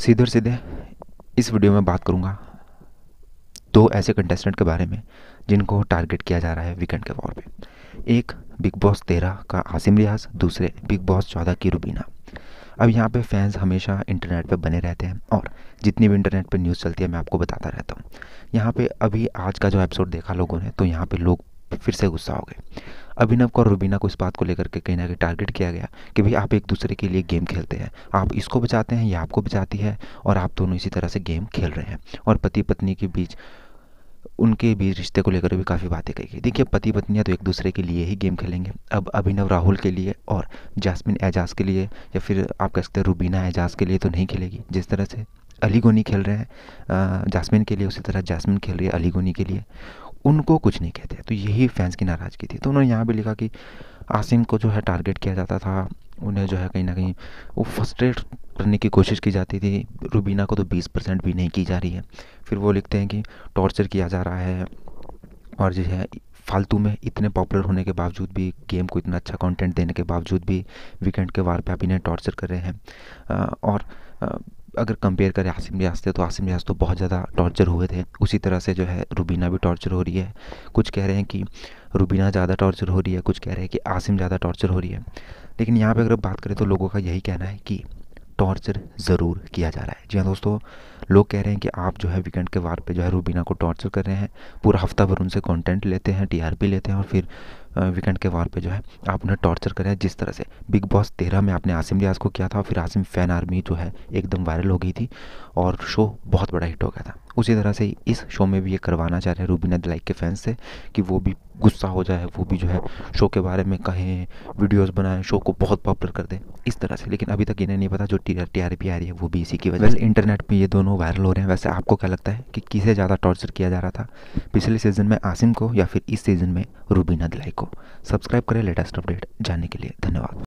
सीधे सीधे इस वीडियो में बात करूँगा दो ऐसे कंटेस्टेंट के बारे में जिनको टारगेट किया जा रहा है वीकेंड के वॉर पे एक बिग बॉस तेरह का आसिम रियाज दूसरे बिग बॉस चौदह की रुबीना अब यहाँ पे फैंस हमेशा इंटरनेट पे बने रहते हैं और जितनी भी इंटरनेट पे न्यूज़ चलती है मैं आपको बताता रहता हूँ यहाँ पे अभी आज का जो एपिसोड देखा लोगों ने तो यहाँ पे लोग फिर से गुस्सा हो गए अभिनव को और रुबीना को इस बात को लेकर के कहीं ना कहीं टारगेट किया गया कि भाई आप एक दूसरे के लिए गेम खेलते हैं आप इसको बचाते हैं या आपको बचाती है और आप दोनों इसी तरह से गेम खेल रहे हैं और पति पत्नी के बीच उनके बीच रिश्ते को लेकर भी काफ़ी बातें कही गई देखिए पति पत्नियाँ तो एक दूसरे के लिए ही गेम खेलेंगे अब अभिनव राहुल के लिए और जासमिन एजाज के लिए या फिर आप कह सकते हैं रूबीना एजाज के लिए तो नहीं खेलेगी जिस तरह से अली गोनी खेल रहे हैं जासमिन के लिए उसी तरह जासमिन खेल रही है अली गोनी के लिए उनको कुछ नहीं कहते तो यही फैंस की नाराज़गी थी तो उन्होंने यहाँ भी लिखा कि आसिम को जो है टारगेट किया जाता था उन्हें जो है कहीं ना कहीं वो फर्स्ट्रेट करने की कोशिश की जाती थी रूबीना को तो 20 परसेंट भी नहीं की जा रही है फिर वो लिखते हैं कि टॉर्चर किया जा रहा है और जो है फालतू में इतने पॉपुलर होने के बावजूद भी गेम को इतना अच्छा कंटेंट देने के बावजूद भी वीकेंड के वार पे आप इन्हें टॉर्चर कर रहे हैं और अगर कंपेयर करें आसिम रियाज से तो आसिम रियाज तो बहुत ज़्यादा टॉर्चर हुए थे उसी तरह से जो है रूबीना भी टॉर्चर हो रही है कुछ कह रहे हैं कि रूबीना ज़्यादा टॉर्चर हो रही है कुछ कह रहे हैं कि आसिम ज़्यादा टॉर्चर हो रही है लेकिन यहाँ पर अगर बात करें तो लोगों का यही कहना है कि टॉर्चर ज़रूर किया जा रहा है जी हाँ दोस्तों लोग कह रहे हैं कि आप जो है वीकेंड के वार पे जो है रूबीना को टॉर्चर कर रहे हैं पूरा हफ्ता भर उनसे कंटेंट लेते हैं टीआरपी लेते हैं और फिर वीकेंड के वार पे जो है आप उन्हें टॉर्चर करें जिस तरह से बिग बॉस तेरह में आपने आसिम रियाज को किया था फिर आसिम फैन आर्मी जो है एकदम वायरल हो गई थी और शो बहुत बड़ा हिट हो गया था उसी तरह से इस शो में भी ये करवाना चाह रहे हैं रूबीना दिलाइक के फैंस से कि वो भी गुस्सा हो जाए वो भी जो है शो के बारे में कहें वीडियोस बनाएं शो को बहुत पॉपुलर कर दें इस तरह से लेकिन अभी तक इन्हें नहीं पता जो टी आर पी आ रही है वो भी इसी की वजह से इंटरनेट पे ये दोनों वायरल हो रहे हैं वैसे आपको क्या लगता है कि किसे ज़्यादा टॉर्चर किया जा रहा था पिछले सीज़न में आसिम को या फिर इस सीज़न में रूबी दिलाई को सब्सक्राइब करें लेटेस्ट अपडेट जानने के लिए धन्यवाद